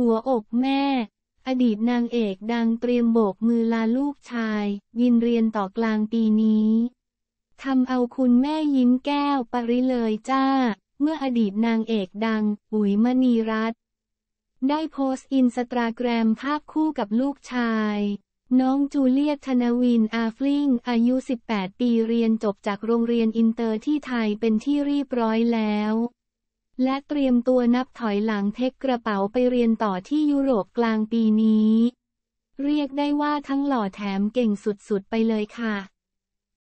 หัวอกแม่ อดีตนางเอกดังเตรียมโบกมือลาลูกชาย ยินเรียนต่อกลางปีนี้ทำเอาคุณแม่ยิ้มแก้วปริเลยจ้า เมื่ออดีตนางเอกดัง อุ๋ยมณีรัตน์ได้โพสต์อินสตาแกรมภาพคู่กับลูกชาย น้องจูเลียตธนวินอาฟลิงอายุ 18 ปีเรียนจบจากโรงเรียนอินเตอร์ที่ไทยเป็นที่เรียบร้อยแล้วและเตรียมตัวนับถอยหลังเทคกระเป๋าไปเรียนต่อที่ยุโรปกลางปีนี้ เรียกได้ว่าทั้งหล่อแถมเก่งสุดๆไปเลยค่ะ